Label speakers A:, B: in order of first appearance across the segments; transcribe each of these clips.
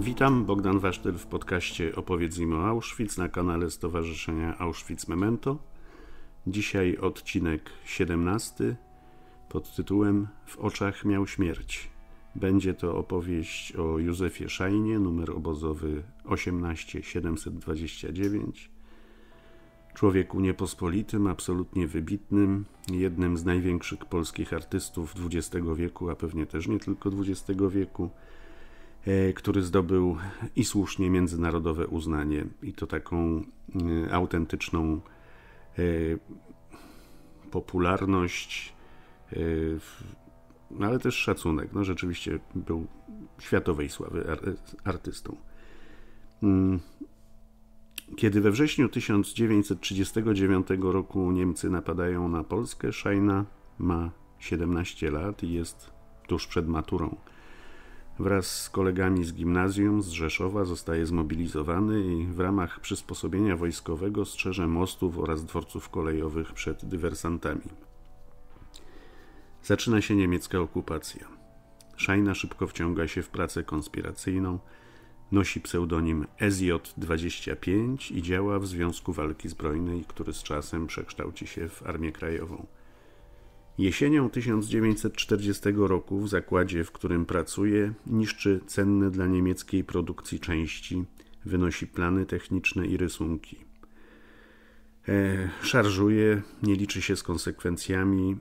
A: Witam, Bogdan Wasztyl w podcaście Opowiedz im o Auschwitz na kanale Stowarzyszenia Auschwitz Memento. Dzisiaj odcinek 17 pod tytułem W oczach miał śmierć. Będzie to opowieść o Józefie Szajnie, numer obozowy 18729. Człowieku niepospolitym, absolutnie wybitnym, jednym z największych polskich artystów XX wieku, a pewnie też nie tylko XX wieku – E, który zdobył i słusznie międzynarodowe uznanie i to taką e, autentyczną e, popularność, no, ale też szacunek. No rzeczywiście był światowej sławy artystą. Mm. Kiedy we wrześniu 1939 roku Niemcy napadają na Polskę, Szajna ma 17 lat i jest tuż przed maturą. Wraz z kolegami z gimnazjum z Rzeszowa zostaje zmobilizowany i w ramach przysposobienia wojskowego strzeże mostów oraz dworców kolejowych przed dywersantami. Zaczyna się niemiecka okupacja. Szajna szybko wciąga się w pracę konspiracyjną, nosi pseudonim SJ-25 i działa w Związku Walki Zbrojnej, który z czasem przekształci się w Armię Krajową. Jesienią 1940 roku w zakładzie, w którym pracuje, niszczy cenne dla niemieckiej produkcji części, wynosi plany techniczne i rysunki. E, szarżuje, nie liczy się z konsekwencjami,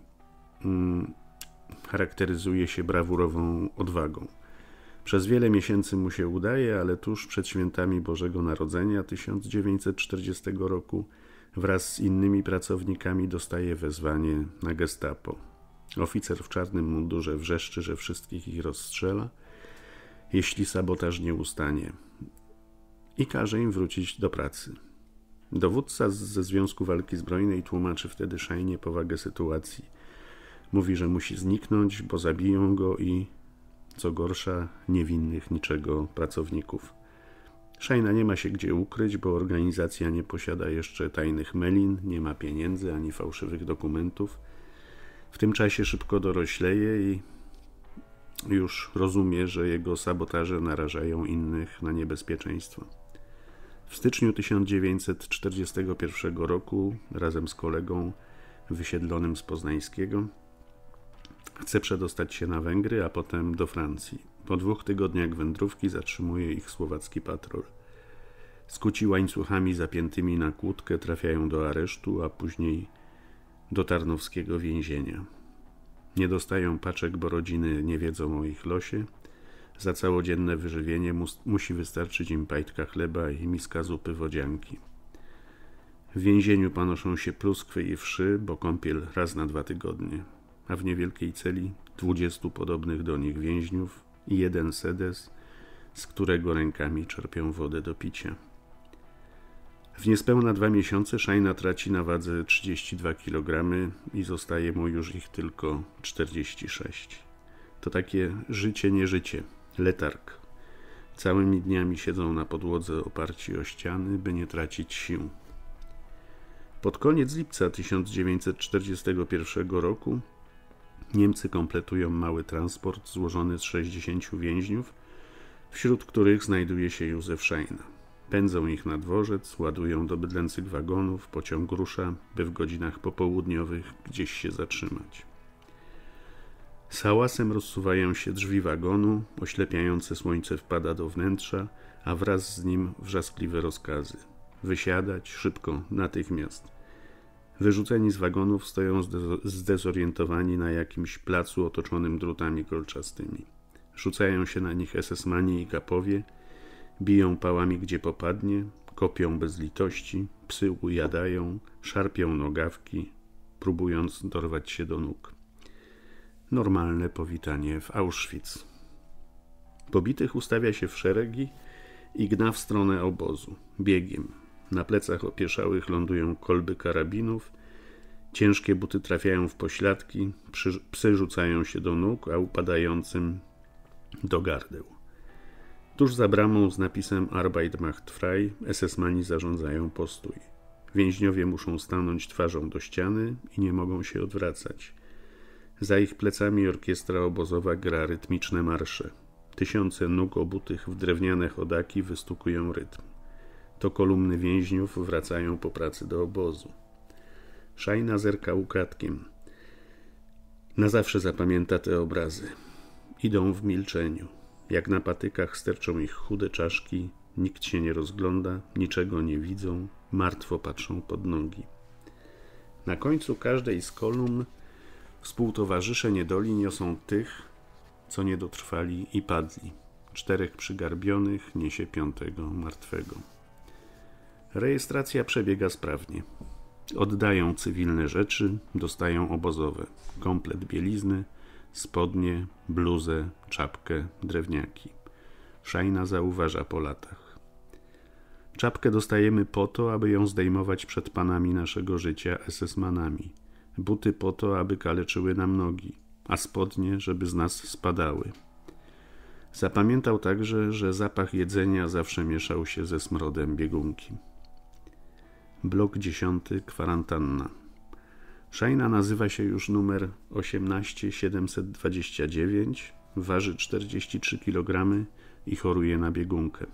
A: mm, charakteryzuje się brawurową odwagą. Przez wiele miesięcy mu się udaje, ale tuż przed świętami Bożego Narodzenia 1940 roku wraz z innymi pracownikami dostaje wezwanie na gestapo. Oficer w czarnym mundurze wrzeszczy, że wszystkich ich rozstrzela, jeśli sabotaż nie ustanie, i każe im wrócić do pracy. Dowódca ze Związku Walki Zbrojnej tłumaczy wtedy szajnie powagę sytuacji. Mówi, że musi zniknąć, bo zabiją go i, co gorsza, niewinnych niczego pracowników. Szajna nie ma się gdzie ukryć, bo organizacja nie posiada jeszcze tajnych melin, nie ma pieniędzy ani fałszywych dokumentów. W tym czasie szybko dorośleje i już rozumie, że jego sabotaże narażają innych na niebezpieczeństwo. W styczniu 1941 roku razem z kolegą wysiedlonym z Poznańskiego chce przedostać się na Węgry, a potem do Francji. Po dwóch tygodniach wędrówki zatrzymuje ich słowacki patrol. Skuci łańcuchami zapiętymi na kłódkę trafiają do aresztu, a później do tarnowskiego więzienia. Nie dostają paczek, bo rodziny nie wiedzą o ich losie. Za całodzienne wyżywienie mus musi wystarczyć im pajtka chleba i miska zupy wodzianki. W więzieniu panoszą się pluskwy i wszy, bo kąpiel raz na dwa tygodnie, a w niewielkiej celi dwudziestu podobnych do nich więźniów i jeden sedes, z którego rękami czerpią wodę do picia. W niespełna dwa miesiące Szajna traci na wadze 32 kg i zostaje mu już ich tylko 46. To takie życie, nie życie, letarg. Całymi dniami siedzą na podłodze oparci o ściany, by nie tracić sił. Pod koniec lipca 1941 roku Niemcy kompletują mały transport złożony z 60 więźniów, wśród których znajduje się Józef Szejna. Pędzą ich na dworzec, ładują do bydlęcych wagonów, pociąg rusza, by w godzinach popołudniowych gdzieś się zatrzymać. Z hałasem rozsuwają się drzwi wagonu, oślepiające słońce wpada do wnętrza, a wraz z nim wrzaskliwe rozkazy. Wysiadać szybko, natychmiast – Wyrzuceni z wagonów stoją zdezorientowani na jakimś placu otoczonym drutami kolczastymi. Rzucają się na nich esesmani i kapowie, biją pałami gdzie popadnie, kopią bez litości, psy ujadają, szarpią nogawki, próbując dorwać się do nóg. Normalne powitanie w Auschwitz. Pobitych ustawia się w szeregi i gna w stronę obozu, biegiem, na plecach opieszałych lądują kolby karabinów, ciężkie buty trafiają w pośladki, psy rzucają się do nóg, a upadającym do gardeł. Tuż za bramą z napisem Arbeit macht frei SS-mani zarządzają postój. Więźniowie muszą stanąć twarzą do ściany i nie mogą się odwracać. Za ich plecami orkiestra obozowa gra rytmiczne marsze. Tysiące nóg obutych w drewniane chodaki wystukują rytm to kolumny więźniów wracają po pracy do obozu. Szajna zerka ukradkiem. Na zawsze zapamięta te obrazy. Idą w milczeniu. Jak na patykach sterczą ich chude czaszki, nikt się nie rozgląda, niczego nie widzą, martwo patrzą pod nogi. Na końcu każdej z kolumn współtowarzysze niedoli niosą tych, co nie dotrwali i padli. Czterech przygarbionych niesie piątego martwego. Rejestracja przebiega sprawnie. Oddają cywilne rzeczy, dostają obozowe. Komplet bielizny, spodnie, bluzę, czapkę, drewniaki. Szajna zauważa po latach. Czapkę dostajemy po to, aby ją zdejmować przed panami naszego życia, esesmanami. Buty po to, aby kaleczyły nam nogi, a spodnie, żeby z nas spadały. Zapamiętał także, że zapach jedzenia zawsze mieszał się ze smrodem biegunki blok 10 kwarantanna. Szajna nazywa się już numer 18729, waży 43 kg i choruje na biegunkę.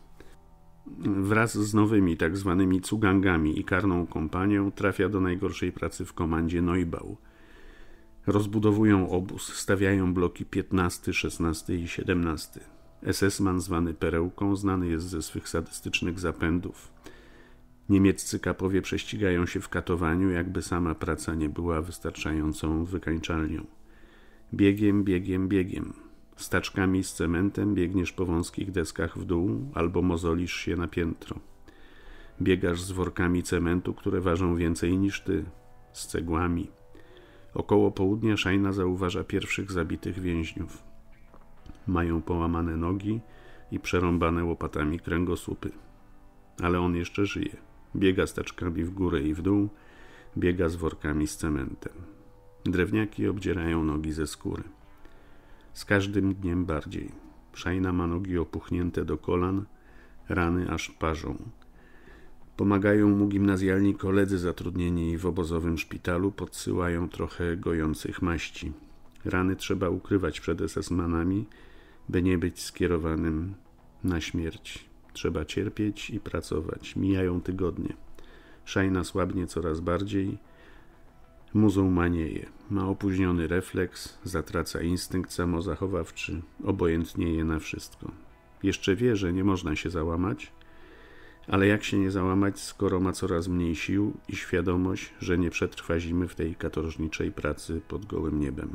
A: Wraz z nowymi tak zwanymi cugangami i karną kompanią trafia do najgorszej pracy w komandzie Neubau. Rozbudowują obóz, stawiają bloki 15, 16 i 17. SS-man zwany Perełką znany jest ze swych sadystycznych zapędów. Niemieccy kapowie prześcigają się w katowaniu, jakby sama praca nie była wystarczającą wykańczalnią. Biegiem, biegiem, biegiem. Staczkami z cementem biegniesz po wąskich deskach w dół albo mozolisz się na piętro. Biegasz z workami cementu, które ważą więcej niż ty, z cegłami. Około południa Szajna zauważa pierwszych zabitych więźniów. Mają połamane nogi i przerąbane łopatami kręgosłupy. Ale on jeszcze żyje. Biega z taczkami w górę i w dół, biega z workami z cementem. Drewniaki obdzierają nogi ze skóry. Z każdym dniem bardziej. Szajna ma nogi opuchnięte do kolan, rany aż parzą. Pomagają mu gimnazjalni koledzy zatrudnieni w obozowym szpitalu, podsyłają trochę gojących maści. Rany trzeba ukrywać przed esesmanami, by nie być skierowanym na śmierć. Trzeba cierpieć i pracować. Mijają tygodnie. Szajna słabnie coraz bardziej. Muzułmanieje. Ma opóźniony refleks, zatraca instynkt samozachowawczy, obojętnieje na wszystko. Jeszcze wie, że nie można się załamać, ale jak się nie załamać, skoro ma coraz mniej sił i świadomość, że nie przetrwa zimy w tej katorżniczej pracy pod gołym niebem?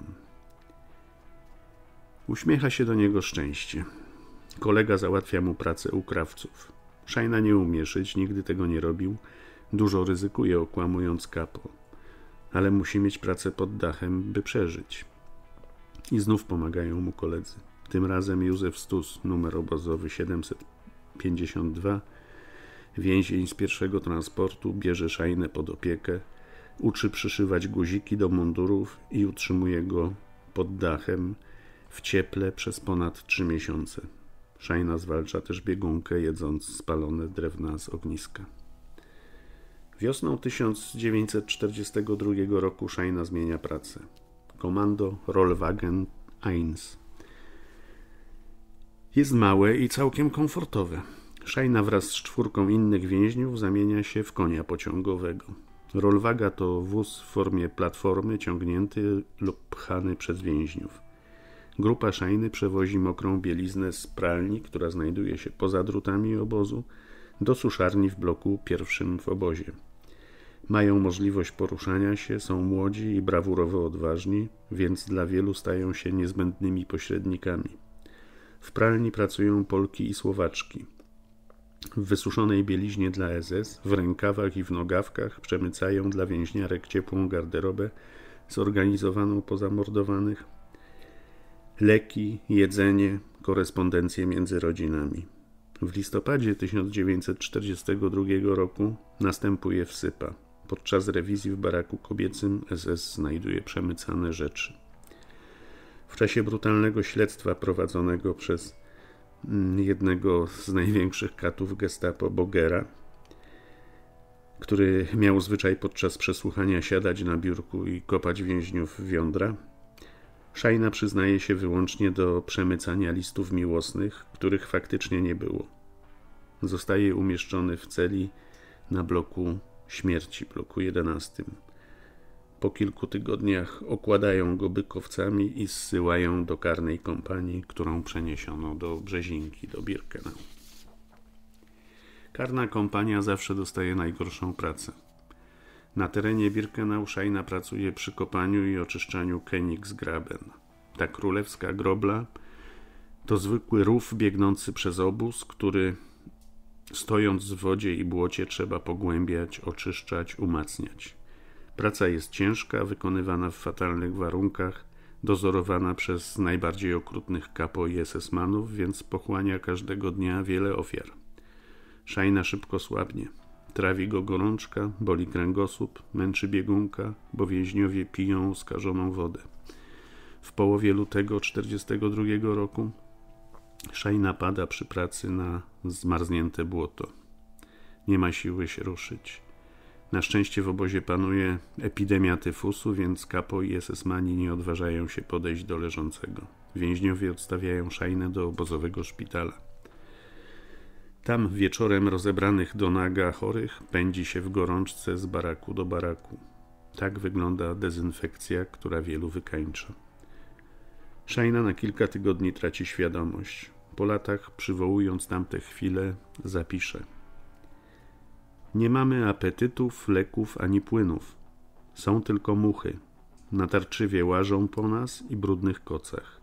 A: Uśmiecha się do niego szczęście. Kolega załatwia mu pracę u krawców. Szajna nie umie szyć, nigdy tego nie robił. Dużo ryzykuje, okłamując kapo. Ale musi mieć pracę pod dachem, by przeżyć. I znów pomagają mu koledzy. Tym razem Józef Stus, numer obozowy 752, więzień z pierwszego transportu, bierze Szajnę pod opiekę, uczy przyszywać guziki do mundurów i utrzymuje go pod dachem w cieple przez ponad trzy miesiące. Szajna zwalcza też biegunkę, jedząc spalone drewna z ogniska. Wiosną 1942 roku Szajna zmienia pracę. Komando Rollwagen Eins. Jest małe i całkiem komfortowe. Szajna wraz z czwórką innych więźniów zamienia się w konia pociągowego. Rolwaga to wóz w formie platformy ciągnięty lub pchany przez więźniów. Grupa szajny przewozi mokrą bieliznę z pralni, która znajduje się poza drutami obozu, do suszarni w bloku pierwszym w obozie. Mają możliwość poruszania się, są młodzi i brawurowo odważni, więc dla wielu stają się niezbędnymi pośrednikami. W pralni pracują Polki i Słowaczki. W wysuszonej bieliźnie dla SS, w rękawach i w nogawkach przemycają dla więźniarek ciepłą garderobę zorganizowaną po zamordowanych, leki, jedzenie, korespondencje między rodzinami. W listopadzie 1942 roku następuje wsypa. Podczas rewizji w baraku kobiecym SS znajduje przemycane rzeczy. W czasie brutalnego śledztwa prowadzonego przez mm, jednego z największych katów gestapo Bogera, który miał zwyczaj podczas przesłuchania siadać na biurku i kopać więźniów w jądra, Szajna przyznaje się wyłącznie do przemycania listów miłosnych, których faktycznie nie było. Zostaje umieszczony w celi na bloku śmierci, bloku 11. Po kilku tygodniach okładają go bykowcami i zsyłają do karnej kompanii, którą przeniesiono do Brzezinki, do Birkenau. Karna kompania zawsze dostaje najgorszą pracę. Na terenie Birkenau-Szajna pracuje przy kopaniu i oczyszczaniu Königsgraben. Ta królewska grobla to zwykły rów biegnący przez obóz, który stojąc w wodzie i błocie trzeba pogłębiać, oczyszczać, umacniać. Praca jest ciężka, wykonywana w fatalnych warunkach, dozorowana przez najbardziej okrutnych kapo i SS-manów, więc pochłania każdego dnia wiele ofiar. Szajna szybko słabnie. Trawi go gorączka, boli kręgosłup, męczy biegunka, bo więźniowie piją skażoną wodę. W połowie lutego 1942 roku Szajna pada przy pracy na zmarznięte błoto. Nie ma siły się ruszyć. Na szczęście w obozie panuje epidemia tyfusu, więc kapo i SS-mani nie odważają się podejść do leżącego. Więźniowie odstawiają Szajnę do obozowego szpitala. Tam wieczorem rozebranych do naga chorych pędzi się w gorączce z baraku do baraku. Tak wygląda dezynfekcja, która wielu wykańcza. Szajna na kilka tygodni traci świadomość. Po latach, przywołując tamte chwile, zapisze. Nie mamy apetytów, leków ani płynów. Są tylko muchy. Natarczywie łażą po nas i brudnych kocach.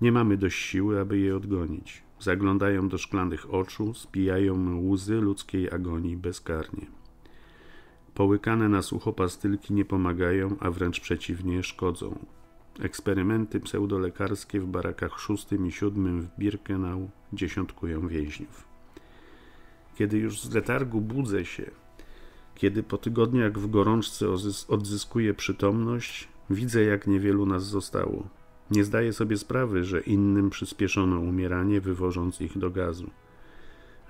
A: Nie mamy dość siły, aby je odgonić. Zaglądają do szklanych oczu, spijają łzy ludzkiej agonii bezkarnie. Połykane na sucho pastylki nie pomagają, a wręcz przeciwnie, szkodzą. Eksperymenty pseudolekarskie w barakach szóstym i siódmym w Birkenau dziesiątkują więźniów. Kiedy już z letargu budzę się, kiedy po tygodniach w gorączce odzyskuję przytomność, widzę jak niewielu nas zostało. Nie zdaje sobie sprawy, że innym przyspieszono umieranie, wywożąc ich do gazu.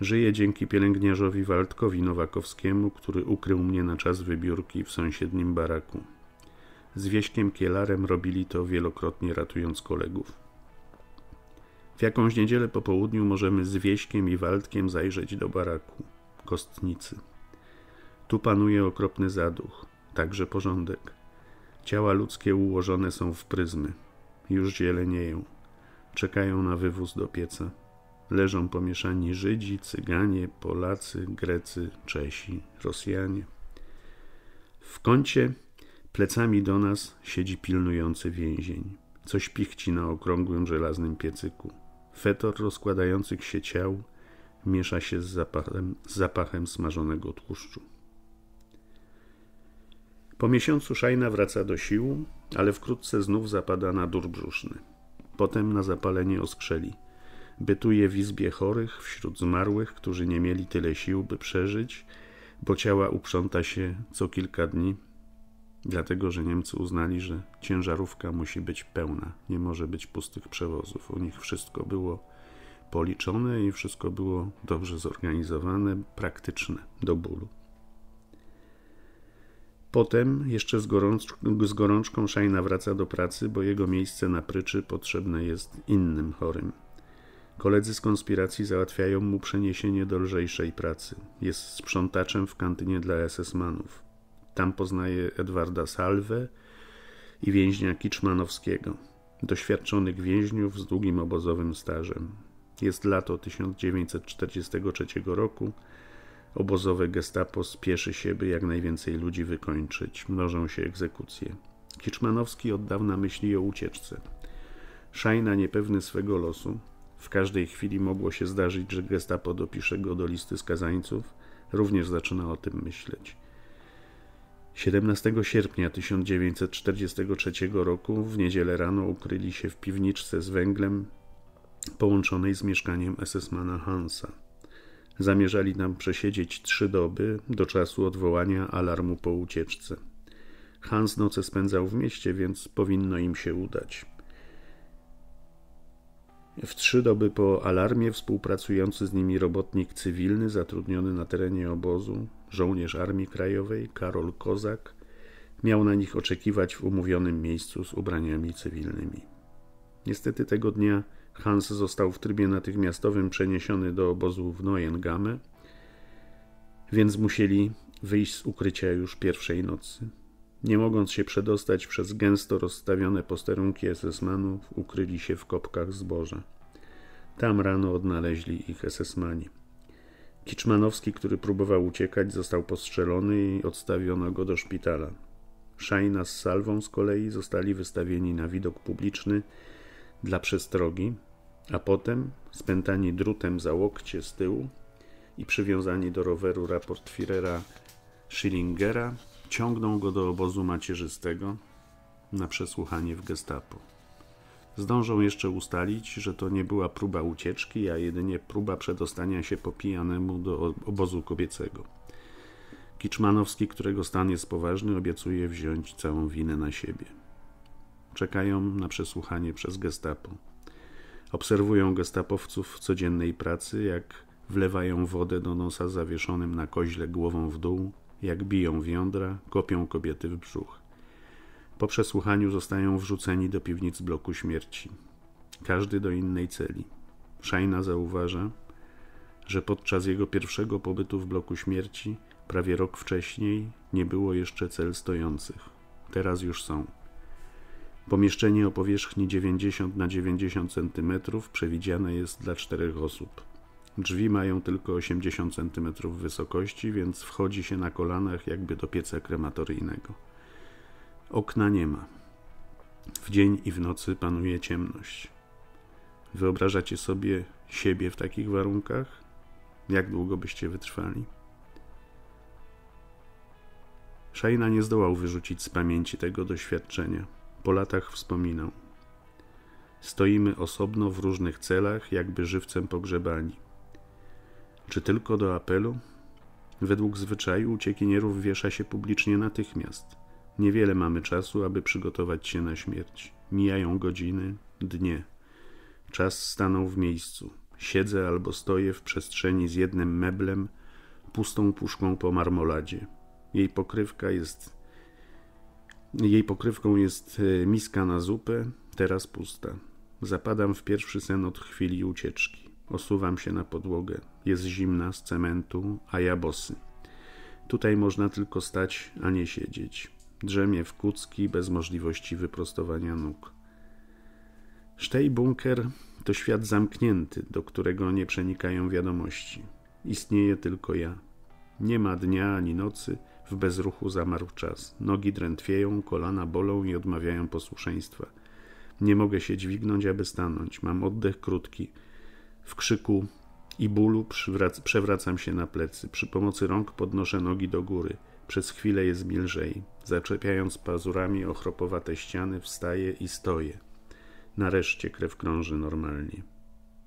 A: Żyję dzięki pielęgniarzowi Waldkowi Nowakowskiemu, który ukrył mnie na czas wybiórki w sąsiednim baraku. Z Wieśkiem Kielarem robili to wielokrotnie ratując kolegów. W jakąś niedzielę po południu możemy z Wieśkiem i Waldkiem zajrzeć do baraku, kostnicy. Tu panuje okropny zaduch, także porządek. Ciała ludzkie ułożone są w pryzmy już zielenieją. Czekają na wywóz do pieca. Leżą pomieszani Żydzi, Cyganie, Polacy, Grecy, Czesi, Rosjanie. W kącie plecami do nas siedzi pilnujący więzień. Coś pichci na okrągłym żelaznym piecyku. Fetor rozkładających się ciał miesza się z zapachem, z zapachem smażonego tłuszczu. Po miesiącu Szajna wraca do sił, ale wkrótce znów zapada na dur brzuszny. Potem na zapalenie oskrzeli. Bytuje w izbie chorych, wśród zmarłych, którzy nie mieli tyle sił, by przeżyć, bo ciała uprząta się co kilka dni, dlatego że Niemcy uznali, że ciężarówka musi być pełna, nie może być pustych przewozów. U nich wszystko było policzone i wszystko było dobrze zorganizowane, praktyczne do bólu. Potem jeszcze z, gorącz z gorączką Szajna wraca do pracy, bo jego miejsce na pryczy potrzebne jest innym chorym. Koledzy z konspiracji załatwiają mu przeniesienie do lżejszej pracy. Jest sprzątaczem w kantynie dla SS-manów. Tam poznaje Edwarda Salwę i więźnia Kiczmanowskiego, doświadczonych więźniów z długim obozowym stażem. Jest lato 1943 roku. Obozowe gestapo spieszy się, by jak najwięcej ludzi wykończyć. Mnożą się egzekucje. Kiczmanowski od dawna myśli o ucieczce. Szajna niepewny swego losu. W każdej chwili mogło się zdarzyć, że gestapo dopisze go do listy skazańców. Również zaczyna o tym myśleć. 17 sierpnia 1943 roku w niedzielę rano ukryli się w piwniczce z węglem połączonej z mieszkaniem SS-mana Hansa. Zamierzali nam przesiedzieć trzy doby do czasu odwołania alarmu po ucieczce. Hans noce spędzał w mieście, więc powinno im się udać. W trzy doby po alarmie współpracujący z nimi robotnik cywilny zatrudniony na terenie obozu, żołnierz Armii Krajowej Karol Kozak, miał na nich oczekiwać w umówionym miejscu z ubraniami cywilnymi. Niestety tego dnia Hans został w trybie natychmiastowym przeniesiony do obozu w Neuengamme, więc musieli wyjść z ukrycia już pierwszej nocy. Nie mogąc się przedostać przez gęsto rozstawione posterunki SS-manów, ukryli się w kopkach zboża. Tam rano odnaleźli ich SS-mani. Kiczmanowski, który próbował uciekać, został postrzelony i odstawiono go do szpitala. Szajna z Salwą z kolei zostali wystawieni na widok publiczny dla przestrogi, a potem, spętani drutem za łokcie z tyłu i przywiązani do roweru raportfirera Schillingera, ciągną go do obozu macierzystego na przesłuchanie w gestapo. Zdążą jeszcze ustalić, że to nie była próba ucieczki, a jedynie próba przedostania się po pijanemu do obozu kobiecego. Kiczmanowski, którego stan jest poważny, obiecuje wziąć całą winę na siebie. Czekają na przesłuchanie przez gestapo. Obserwują gestapowców w codziennej pracy, jak wlewają wodę do nosa zawieszonym na koźle głową w dół, jak biją wiądra, kopią kobiety w brzuch. Po przesłuchaniu zostają wrzuceni do piwnic bloku śmierci. Każdy do innej celi. Szajna zauważa, że podczas jego pierwszego pobytu w bloku śmierci, prawie rok wcześniej, nie było jeszcze cel stojących. Teraz już są. Pomieszczenie o powierzchni 90 na 90 cm przewidziane jest dla czterech osób. Drzwi mają tylko 80 cm wysokości, więc wchodzi się na kolanach jakby do pieca krematoryjnego. Okna nie ma. W dzień i w nocy panuje ciemność. Wyobrażacie sobie siebie w takich warunkach? Jak długo byście wytrwali? Szajna nie zdołał wyrzucić z pamięci tego doświadczenia po latach wspominał. Stoimy osobno w różnych celach, jakby żywcem pogrzebani. Czy tylko do apelu? Według zwyczaju uciekinierów wiesza się publicznie natychmiast. Niewiele mamy czasu, aby przygotować się na śmierć. Mijają godziny, dnie. Czas stanął w miejscu. Siedzę albo stoję w przestrzeni z jednym meblem, pustą puszką po marmoladzie. Jej pokrywka jest jej pokrywką jest e, miska na zupę, teraz pusta. Zapadam w pierwszy sen od chwili ucieczki. Osuwam się na podłogę. Jest zimna z cementu, a ja bosy. Tutaj można tylko stać, a nie siedzieć. Drzemie w kucki bez możliwości wyprostowania nóg. Sztejbunker to świat zamknięty, do którego nie przenikają wiadomości. Istnieje tylko ja. Nie ma dnia ani nocy, w bezruchu zamarł czas. Nogi drętwieją, kolana bolą i odmawiają posłuszeństwa. Nie mogę się dźwignąć, aby stanąć. Mam oddech krótki. W krzyku i bólu przewracam się na plecy. Przy pomocy rąk podnoszę nogi do góry. Przez chwilę jest mi lżej. Zaczepiając pazurami ochropowate ściany, wstaję i stoję. Nareszcie krew krąży normalnie.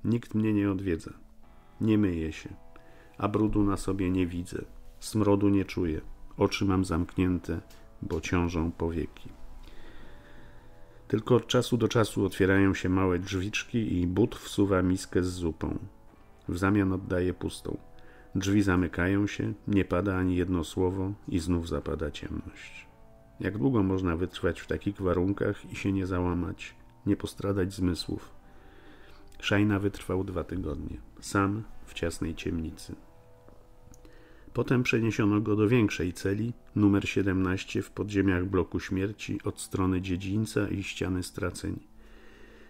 A: Nikt mnie nie odwiedza. Nie myję się, a brudu na sobie nie widzę. Smrodu nie czuję. Oczy mam zamknięte, bo ciążą powieki. Tylko od czasu do czasu otwierają się małe drzwiczki i but wsuwa miskę z zupą. W zamian oddaje pustą. Drzwi zamykają się, nie pada ani jedno słowo i znów zapada ciemność. Jak długo można wytrwać w takich warunkach i się nie załamać, nie postradać zmysłów? Szajna wytrwał dwa tygodnie, sam w ciasnej ciemnicy. Potem przeniesiono go do większej celi, numer 17 w podziemiach bloku śmierci od strony dziedzińca i ściany straceń.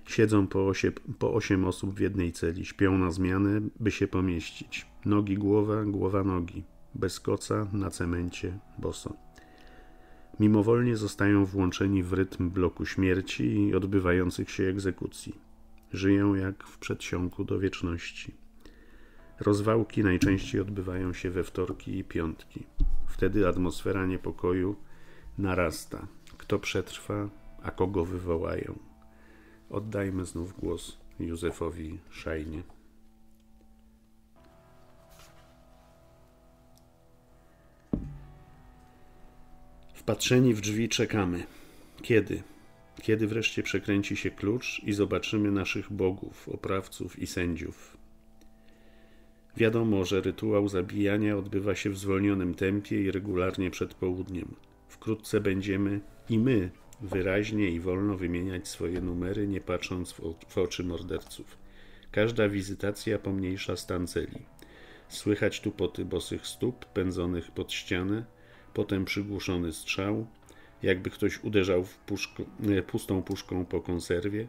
A: Siedzą po, osie, po osób w jednej celi, śpią na zmianę, by się pomieścić. Nogi głowa, głowa nogi. Bez koca, na cemencie, boso. Mimowolnie zostają włączeni w rytm bloku śmierci i odbywających się egzekucji. Żyją jak w przedsionku do wieczności. Rozwałki najczęściej odbywają się we wtorki i piątki. Wtedy atmosfera niepokoju narasta. Kto przetrwa, a kogo wywołają? Oddajmy znów głos Józefowi Szajnie. Wpatrzeni w drzwi czekamy. Kiedy? Kiedy wreszcie przekręci się klucz i zobaczymy naszych bogów, oprawców i sędziów? Wiadomo, że rytuał zabijania odbywa się w zwolnionym tempie i regularnie przed południem. Wkrótce będziemy i my wyraźnie i wolno wymieniać swoje numery, nie patrząc w oczy morderców. Każda wizytacja pomniejsza stan celi. Słychać tu poty bosych stóp pędzonych pod ścianę, potem przygłuszony strzał, jakby ktoś uderzał w puszko, e, pustą puszką po konserwie,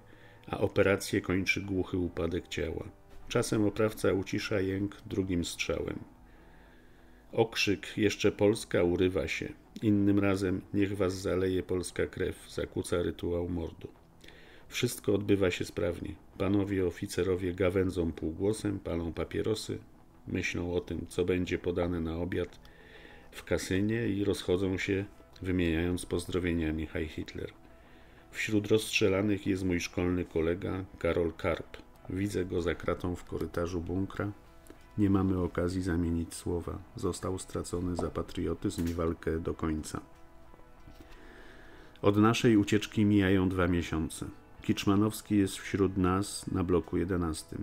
A: a operację kończy głuchy upadek ciała. Czasem oprawca ucisza jęk drugim strzałem. Okrzyk jeszcze Polska urywa się. Innym razem niech was zaleje polska krew, zakłóca rytuał mordu. Wszystko odbywa się sprawnie. Panowie oficerowie gawędzą półgłosem, palą papierosy, myślą o tym, co będzie podane na obiad w kasynie i rozchodzą się, wymieniając pozdrowieniami Heil Hitler. Wśród rozstrzelanych jest mój szkolny kolega Karol Karp, Widzę go za kratą w korytarzu bunkra. Nie mamy okazji zamienić słowa. Został stracony za patriotyzm i walkę do końca. Od naszej ucieczki mijają dwa miesiące. Kiczmanowski jest wśród nas na bloku 11.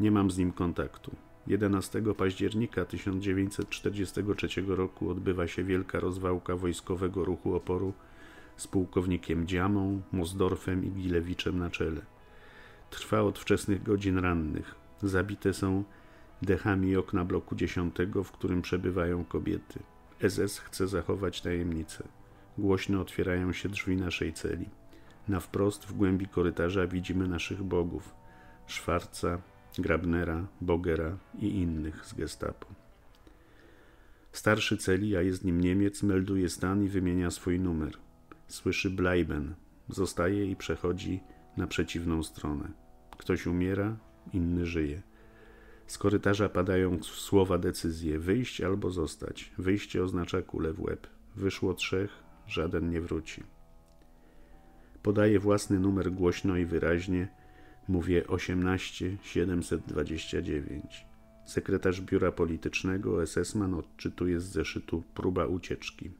A: Nie mam z nim kontaktu. 11 października 1943 roku odbywa się wielka rozwałka wojskowego ruchu oporu z pułkownikiem Dziamą, Mozdorfem i Gilewiczem na czele trwa od wczesnych godzin rannych. Zabite są dechami okna bloku dziesiątego, w którym przebywają kobiety. SS chce zachować tajemnicę. Głośno otwierają się drzwi naszej celi. Na wprost w głębi korytarza widzimy naszych bogów: Szwarca, Grabnera, Bogera i innych z Gestapo. Starszy celi, a jest nim Niemiec, melduje stan i wymienia swój numer. Słyszy Bleiben, zostaje i przechodzi na przeciwną stronę. Ktoś umiera, inny żyje. Z korytarza padają słowa decyzje: wyjść albo zostać. Wyjście oznacza kulę w łeb. Wyszło trzech, żaden nie wróci. Podaję własny numer głośno i wyraźnie. Mówię 18 729. Sekretarz biura politycznego SS-man odczytuje z zeszytu próba ucieczki.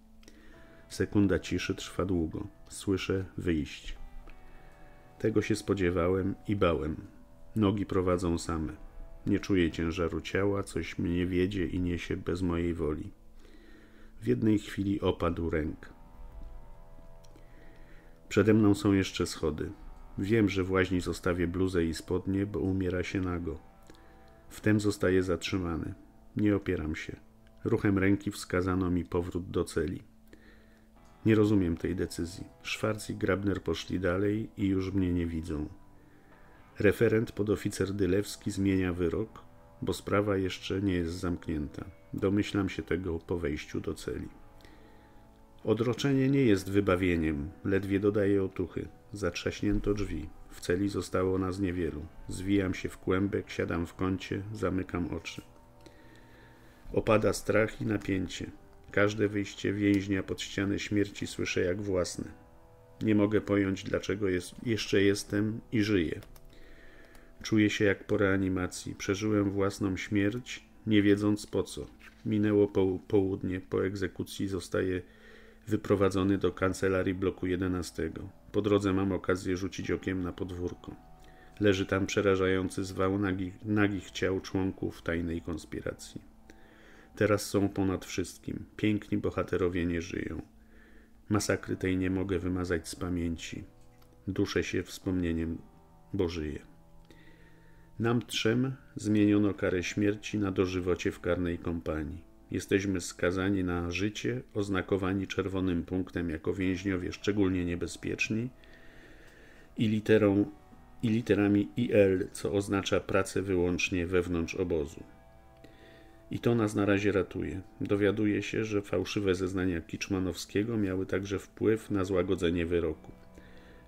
A: Sekunda ciszy trwa długo. Słyszę wyjść. Tego się spodziewałem i bałem. Nogi prowadzą same. Nie czuję ciężaru ciała, coś mnie wiedzie i niesie bez mojej woli. W jednej chwili opadł ręk. Przede mną są jeszcze schody. Wiem, że w łaźni zostawię bluzę i spodnie, bo umiera się nago. Wtem zostaję zatrzymany. Nie opieram się. Ruchem ręki wskazano mi powrót do celi. Nie rozumiem tej decyzji. Szwarc i Grabner poszli dalej i już mnie nie widzą. Referent podoficer Dylewski zmienia wyrok, bo sprawa jeszcze nie jest zamknięta. Domyślam się tego po wejściu do celi. Odroczenie nie jest wybawieniem, ledwie dodaję otuchy. Zatrzaśnięto drzwi. W celi zostało nas niewielu. Zwijam się w kłębek, siadam w kącie, zamykam oczy. Opada strach i napięcie. Każde wyjście więźnia pod ścianę śmierci słyszę jak własne. Nie mogę pojąć, dlaczego jest, jeszcze jestem i żyję. Czuję się jak po reanimacji. Przeżyłem własną śmierć, nie wiedząc po co. Minęło południe, po egzekucji zostaję wyprowadzony do kancelarii bloku 11. Po drodze mam okazję rzucić okiem na podwórko. Leży tam przerażający zwał nagich ciał członków tajnej konspiracji. Teraz są ponad wszystkim. Piękni bohaterowie nie żyją. Masakry tej nie mogę wymazać z pamięci. Duszę się wspomnieniem, bo żyję. Nam trzem zmieniono karę śmierci na dożywocie w karnej kompanii. Jesteśmy skazani na życie, oznakowani czerwonym punktem jako więźniowie szczególnie niebezpieczni i, literą, i literami IL, co oznacza pracę wyłącznie wewnątrz obozu. I to nas na razie ratuje. Dowiaduje się, że fałszywe zeznania Kiczmanowskiego miały także wpływ na złagodzenie wyroku.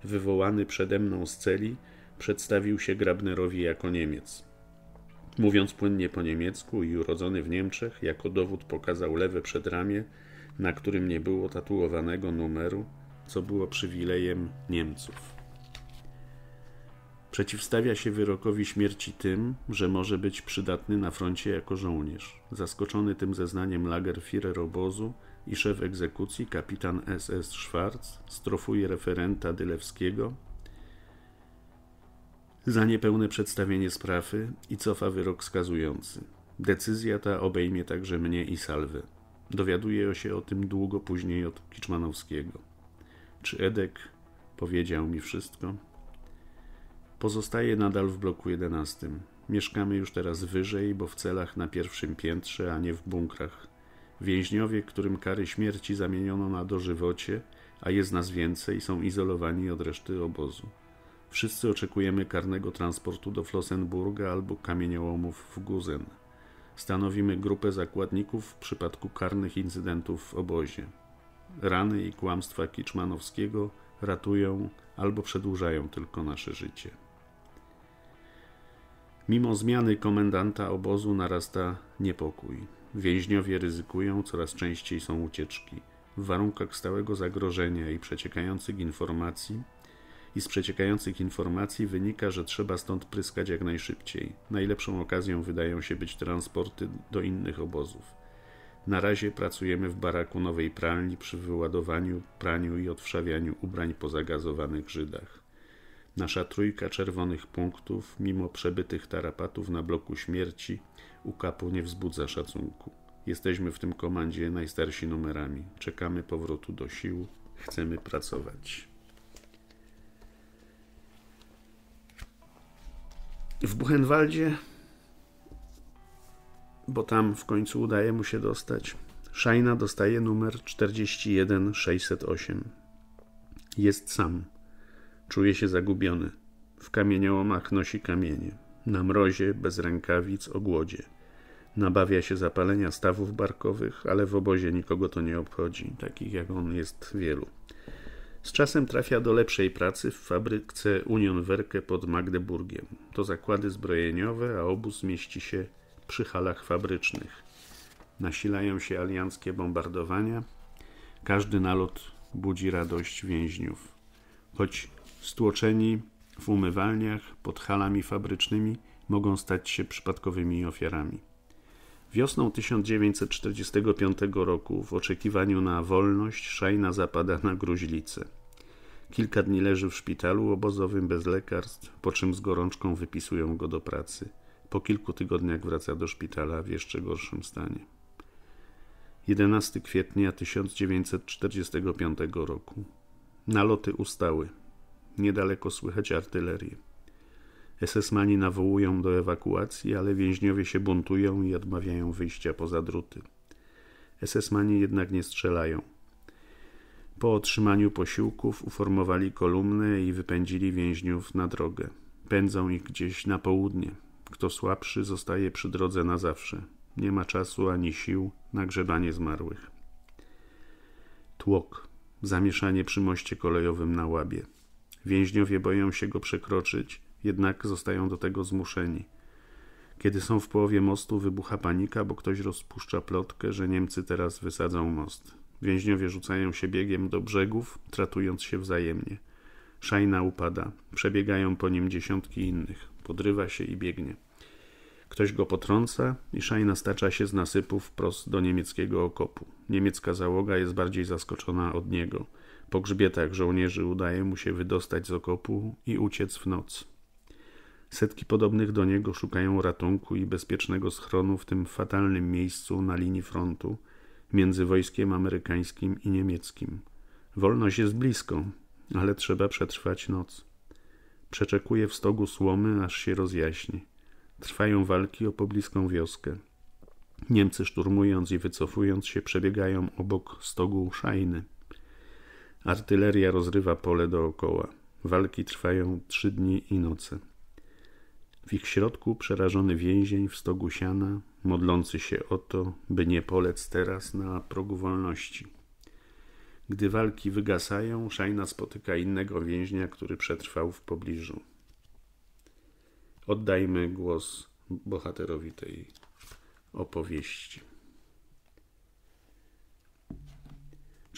A: Wywołany przede mną z celi przedstawił się Grabnerowi jako Niemiec. Mówiąc płynnie po niemiecku i urodzony w Niemczech, jako dowód pokazał lewe przedramię, na którym nie było tatuowanego numeru, co było przywilejem Niemców. Przeciwstawia się wyrokowi śmierci tym, że może być przydatny na froncie jako żołnierz. Zaskoczony tym zeznaniem Lagerfirer obozu i szef egzekucji kapitan SS Schwarz strofuje referenta Dylewskiego za niepełne przedstawienie sprawy i cofa wyrok skazujący. Decyzja ta obejmie także mnie i Salwę. Dowiaduje się o tym długo później od Kiczmanowskiego. Czy Edek powiedział mi wszystko? Pozostaje nadal w bloku 11. Mieszkamy już teraz wyżej, bo w celach na pierwszym piętrze, a nie w bunkrach. Więźniowie, którym kary śmierci zamieniono na dożywocie, a jest nas więcej, są izolowani od reszty obozu. Wszyscy oczekujemy karnego transportu do Flossenburga albo kamieniołomów w Guzen. Stanowimy grupę zakładników w przypadku karnych incydentów w obozie. Rany i kłamstwa Kiczmanowskiego ratują albo przedłużają tylko nasze życie. Mimo zmiany komendanta obozu narasta niepokój. Więźniowie ryzykują, coraz częściej są ucieczki. W warunkach stałego zagrożenia i przeciekających informacji i z przeciekających informacji wynika, że trzeba stąd pryskać jak najszybciej. Najlepszą okazją wydają się być transporty do innych obozów. Na razie pracujemy w baraku nowej pralni przy wyładowaniu, praniu i odwszawianiu ubrań po zagazowanych Żydach. Nasza trójka czerwonych punktów, mimo przebytych tarapatów na bloku śmierci, u kapu nie wzbudza szacunku. Jesteśmy w tym komandzie najstarsi numerami. Czekamy powrotu do sił. Chcemy pracować. W Buchenwaldzie, bo tam w końcu udaje mu się dostać, Szajna dostaje numer 41608. Jest sam Czuje się zagubiony. W kamieniołomach nosi kamienie. Na mrozie, bez rękawic, o głodzie. Nabawia się zapalenia stawów barkowych, ale w obozie nikogo to nie obchodzi. Takich jak on jest wielu. Z czasem trafia do lepszej pracy w fabryce Union Werke pod Magdeburgiem. To zakłady zbrojeniowe, a obóz mieści się przy halach fabrycznych. Nasilają się alianckie bombardowania. Każdy nalot budzi radość więźniów. Choć stłoczeni w umywalniach pod halami fabrycznymi, mogą stać się przypadkowymi ofiarami. Wiosną 1945 roku, w oczekiwaniu na wolność, Szajna zapada na gruźlicę. Kilka dni leży w szpitalu obozowym bez lekarstw, po czym z gorączką wypisują go do pracy. Po kilku tygodniach wraca do szpitala w jeszcze gorszym stanie. 11 kwietnia 1945 roku. Naloty ustały. Niedaleko słychać artylerię. SS-mani nawołują do ewakuacji, ale więźniowie się buntują i odmawiają wyjścia poza druty. SS-mani jednak nie strzelają. Po otrzymaniu posiłków uformowali kolumnę i wypędzili więźniów na drogę. Pędzą ich gdzieś na południe. Kto słabszy zostaje przy drodze na zawsze. Nie ma czasu ani sił na grzebanie zmarłych. Tłok. Zamieszanie przy moście kolejowym na łabie. Więźniowie boją się go przekroczyć, jednak zostają do tego zmuszeni. Kiedy są w połowie mostu, wybucha panika, bo ktoś rozpuszcza plotkę, że Niemcy teraz wysadzą most. Więźniowie rzucają się biegiem do brzegów, tratując się wzajemnie. Szajna upada. Przebiegają po nim dziesiątki innych. Podrywa się i biegnie. Ktoś go potrąca i Szajna stacza się z nasypu wprost do niemieckiego okopu. Niemiecka załoga jest bardziej zaskoczona od niego – po grzbietach żołnierzy udaje mu się wydostać z okopu i uciec w noc. Setki podobnych do niego szukają ratunku i bezpiecznego schronu w tym fatalnym miejscu na linii frontu między wojskiem amerykańskim i niemieckim. Wolność jest blisko, ale trzeba przetrwać noc. Przeczekuje w stogu słomy, aż się rozjaśni. Trwają walki o pobliską wioskę. Niemcy szturmując i wycofując się przebiegają obok stogu szajny. Artyleria rozrywa pole dookoła. Walki trwają trzy dni i noce. W ich środku przerażony więzień w stogu siana, modlący się o to, by nie polec teraz na progu wolności. Gdy walki wygasają, Szajna spotyka innego więźnia, który przetrwał w pobliżu. Oddajmy głos bohaterowi tej opowieści.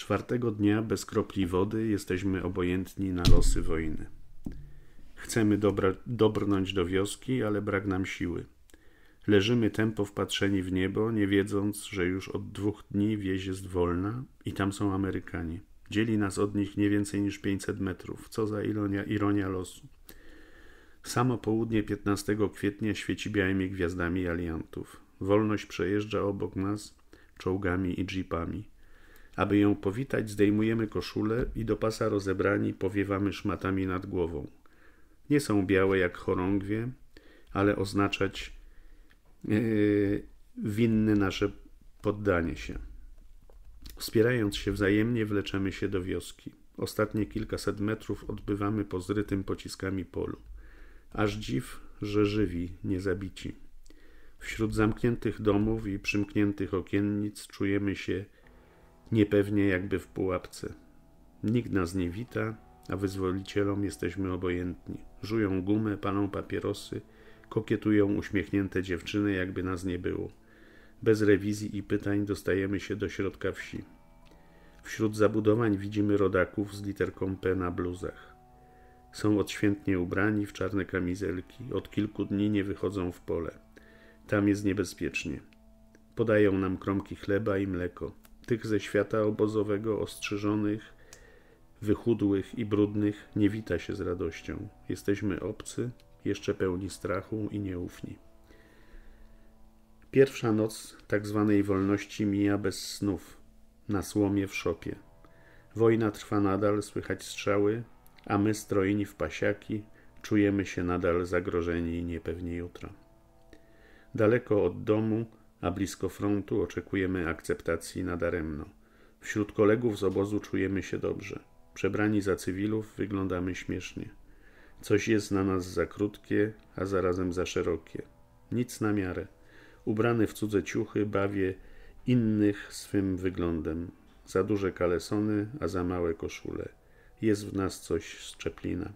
A: Czwartego dnia bez kropli wody jesteśmy obojętni na losy wojny. Chcemy dobra, dobrnąć do wioski, ale brak nam siły. Leżymy tempo wpatrzeni w niebo, nie wiedząc, że już od dwóch dni wieś jest wolna i tam są Amerykanie. Dzieli nas od nich nie więcej niż 500 metrów. Co za ironia, ironia losu. Samo południe 15 kwietnia świeci białymi gwiazdami aliantów. Wolność przejeżdża obok nas czołgami i jeepami. Aby ją powitać, zdejmujemy koszulę i do pasa rozebrani powiewamy szmatami nad głową. Nie są białe jak chorągwie, ale oznaczać yy, e, winny nasze poddanie się. Wspierając się wzajemnie, wleczemy się do wioski. Ostatnie kilkaset metrów odbywamy po zrytym pociskami polu. Aż dziw, że żywi, nie zabici. Wśród zamkniętych domów i przymkniętych okiennic czujemy się niepewnie jakby w pułapce. Nikt nas nie wita, a wyzwolicielom jesteśmy obojętni. Żują gumę, palą papierosy, kokietują uśmiechnięte dziewczyny, jakby nas nie było. Bez rewizji i pytań dostajemy się do środka wsi. Wśród zabudowań widzimy rodaków z literką P na bluzach. Są odświętnie ubrani w czarne kamizelki, od kilku dni nie wychodzą w pole. Tam jest niebezpiecznie. Podają nam kromki chleba i mleko tych ze świata obozowego ostrzyżonych, wychudłych i brudnych nie wita się z radością. Jesteśmy obcy, jeszcze pełni strachu i nieufni. Pierwsza noc tak zwanej wolności mija bez snów, na słomie w szopie. Wojna trwa nadal, słychać strzały, a my strojni w pasiaki czujemy się nadal zagrożeni i niepewni jutra. Daleko od domu a blisko frontu oczekujemy akceptacji nadaremno. Wśród kolegów z obozu czujemy się dobrze. Przebrani za cywilów wyglądamy śmiesznie. Coś jest na nas za krótkie, a zarazem za szerokie. Nic na miarę. Ubrany w cudze ciuchy bawię innych swym wyglądem. Za duże kalesony, a za małe koszule. Jest w nas coś z Czeplina.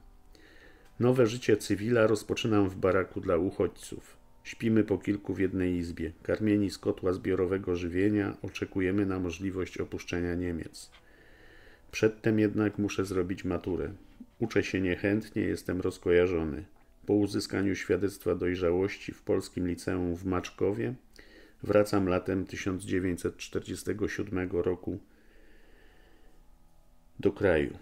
A: Nowe życie cywila rozpoczynam w baraku dla uchodźców. Śpimy po kilku w jednej izbie. Karmieni z kotła zbiorowego żywienia, oczekujemy na możliwość opuszczenia Niemiec. Przedtem jednak muszę zrobić maturę. Uczę się niechętnie, jestem rozkojarzony. Po uzyskaniu świadectwa dojrzałości w polskim liceum w Maczkowie wracam latem 1947 roku do kraju.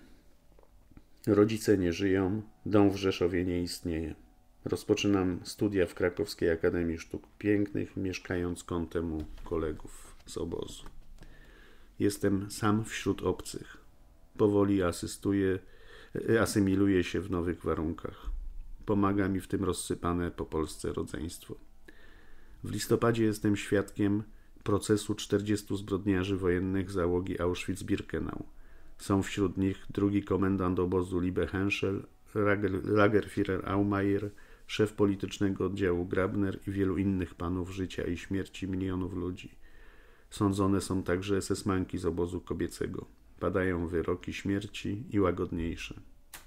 A: Rodzice nie żyją, dom w Rzeszowie nie istnieje. Rozpoczynam studia w Krakowskiej Akademii Sztuk Pięknych, mieszkając kątem u kolegów z obozu. Jestem sam wśród obcych. Powoli asystuję, e, asymiluję się w nowych warunkach. Pomaga mi w tym rozsypane po Polsce rodzeństwo. W listopadzie jestem świadkiem procesu 40 zbrodniarzy wojennych załogi Auschwitz-Birkenau. Są wśród nich drugi komendant obozu Liebe Henschel, Lagerführer Aumeier, szef politycznego oddziału Grabner i wielu innych panów życia i śmierci milionów ludzi. Sądzone są także esesmanki z obozu kobiecego. Padają wyroki śmierci i łagodniejsze.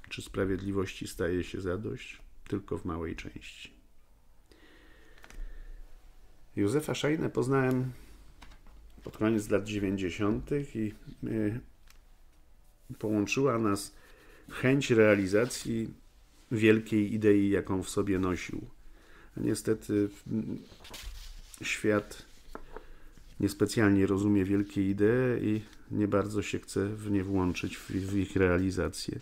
A: Czy sprawiedliwości staje się zadość? Tylko w małej części. Józefa Szajnę poznałem pod koniec lat 90. i y, połączyła nas chęć realizacji wielkiej idei, jaką w sobie nosił. A niestety mm, świat niespecjalnie rozumie wielkie idee i nie bardzo się chce w nie włączyć w, w ich realizację.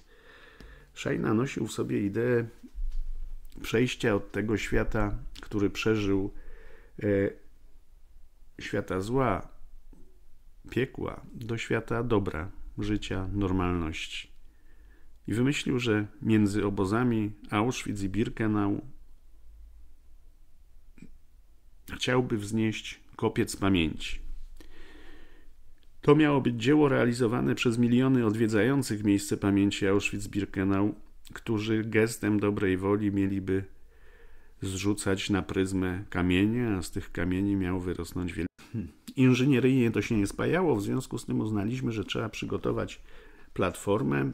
A: Szajna nosił w sobie ideę przejścia od tego świata, który przeżył, e, świata zła, piekła, do świata dobra, życia, normalności i wymyślił, że między obozami Auschwitz i Birkenau chciałby wznieść kopiec pamięci. To miało być dzieło realizowane przez miliony odwiedzających miejsce pamięci Auschwitz-Birkenau, którzy gestem dobrej woli mieliby zrzucać na pryzmę kamienie, a z tych kamieni miał wyrosnąć wiele. Hmm. Inżynieryjnie to się nie spajało, w związku z tym uznaliśmy, że trzeba przygotować platformę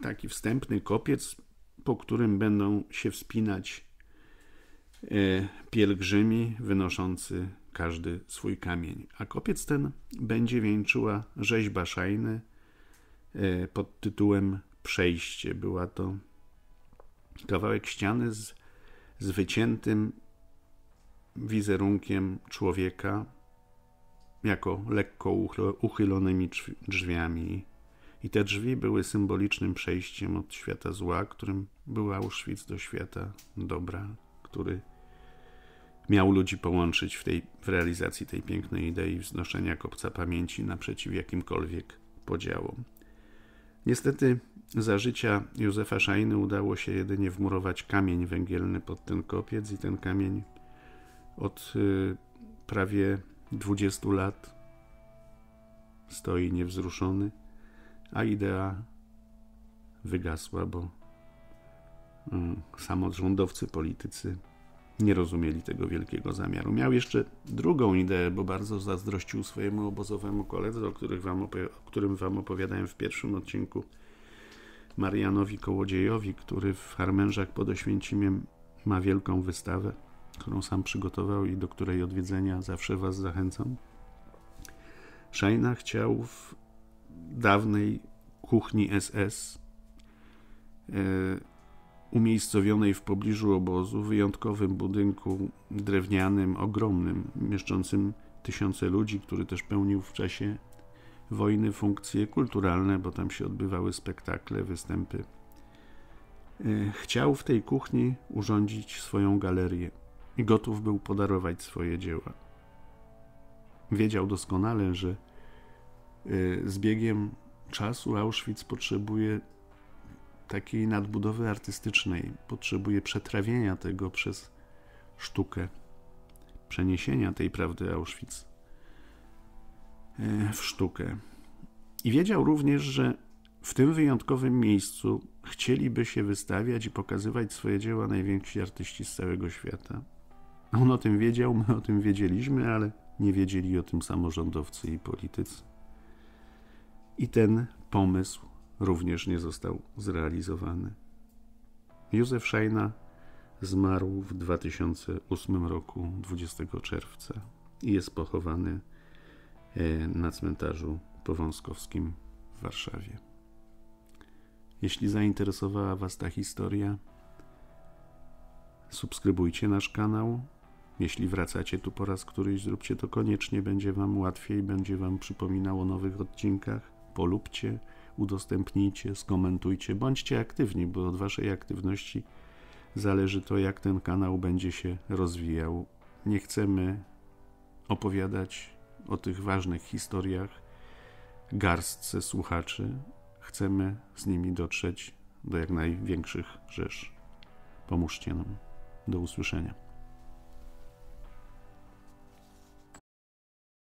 A: taki wstępny kopiec, po którym będą się wspinać e, pielgrzymi wynoszący każdy swój kamień. A kopiec ten będzie wieńczyła rzeźba szajny e, pod tytułem Przejście. Była to kawałek ściany z, z wyciętym wizerunkiem człowieka jako lekko uchylonymi drzwiami i te drzwi były symbolicznym przejściem od świata zła, którym był Auschwitz, do świata dobra, który miał ludzi połączyć w, tej, w realizacji tej pięknej idei wznoszenia kopca pamięci naprzeciw jakimkolwiek podziałom. Niestety za życia Józefa Szajny udało się jedynie wmurować kamień węgielny pod ten kopiec i ten kamień od y, prawie 20 lat stoi niewzruszony a idea wygasła, bo mm, samorządowcy, politycy nie rozumieli tego wielkiego zamiaru. Miał jeszcze drugą ideę, bo bardzo zazdrościł swojemu obozowemu koledze, o, wam o którym wam opowiadałem w pierwszym odcinku, Marianowi Kołodziejowi, który w Harmężach pod Oświęcimiem ma wielką wystawę, którą sam przygotował i do której odwiedzenia zawsze was zachęcam. Szajna chciał w dawnej kuchni SS, e, umiejscowionej w pobliżu obozu, wyjątkowym budynku drewnianym, ogromnym, mieszczącym tysiące ludzi, który też pełnił w czasie wojny funkcje kulturalne, bo tam się odbywały spektakle, występy. E, chciał w tej kuchni urządzić swoją galerię i gotów był podarować swoje dzieła. Wiedział doskonale, że Y, z biegiem czasu Auschwitz potrzebuje takiej nadbudowy artystycznej, potrzebuje przetrawienia tego przez sztukę, przeniesienia tej prawdy Auschwitz y, w sztukę. I wiedział również, że w tym wyjątkowym miejscu chcieliby się wystawiać i pokazywać swoje dzieła najwięksi artyści z całego świata. On o tym wiedział, my o tym wiedzieliśmy, ale nie wiedzieli o tym samorządowcy i politycy i ten pomysł również nie został zrealizowany. Józef Szajna zmarł w 2008 roku 20 czerwca i jest pochowany e, na cmentarzu powązkowskim w Warszawie. Jeśli zainteresowała Was ta historia, subskrybujcie nasz kanał. Jeśli wracacie tu po raz któryś, zróbcie to koniecznie, będzie Wam łatwiej, będzie Wam przypominało o nowych odcinkach polubcie, udostępnijcie, skomentujcie, bądźcie aktywni, bo od Waszej aktywności zależy to, jak ten kanał będzie się rozwijał. Nie chcemy opowiadać o tych ważnych historiach garstce słuchaczy. Chcemy z nimi dotrzeć do jak największych rzesz. Pomóżcie nam. Do usłyszenia.